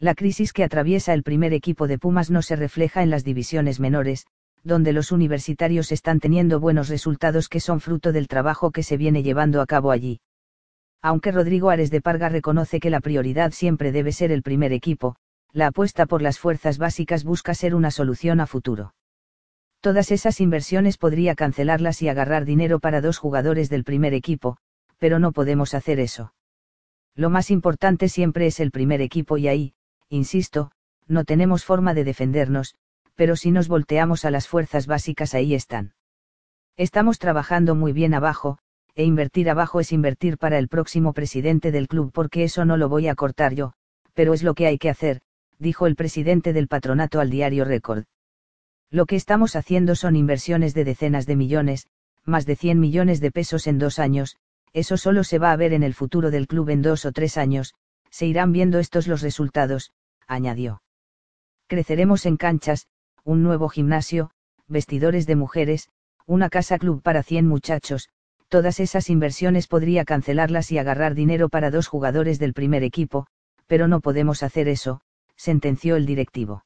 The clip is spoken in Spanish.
La crisis que atraviesa el primer equipo de Pumas no se refleja en las divisiones menores, donde los universitarios están teniendo buenos resultados que son fruto del trabajo que se viene llevando a cabo allí. Aunque Rodrigo Ares de Parga reconoce que la prioridad siempre debe ser el primer equipo, la apuesta por las fuerzas básicas busca ser una solución a futuro. Todas esas inversiones podría cancelarlas y agarrar dinero para dos jugadores del primer equipo, pero no podemos hacer eso. Lo más importante siempre es el primer equipo y ahí, insisto, no tenemos forma de defendernos, pero si nos volteamos a las fuerzas básicas ahí están. Estamos trabajando muy bien abajo, e invertir abajo es invertir para el próximo presidente del club porque eso no lo voy a cortar yo, pero es lo que hay que hacer, dijo el presidente del patronato al diario Record. Lo que estamos haciendo son inversiones de decenas de millones, más de 100 millones de pesos en dos años, eso solo se va a ver en el futuro del club en dos o tres años, se irán viendo estos los resultados, añadió. Creceremos en canchas, un nuevo gimnasio, vestidores de mujeres, una casa club para 100 muchachos, todas esas inversiones podría cancelarlas y agarrar dinero para dos jugadores del primer equipo, pero no podemos hacer eso, sentenció el directivo.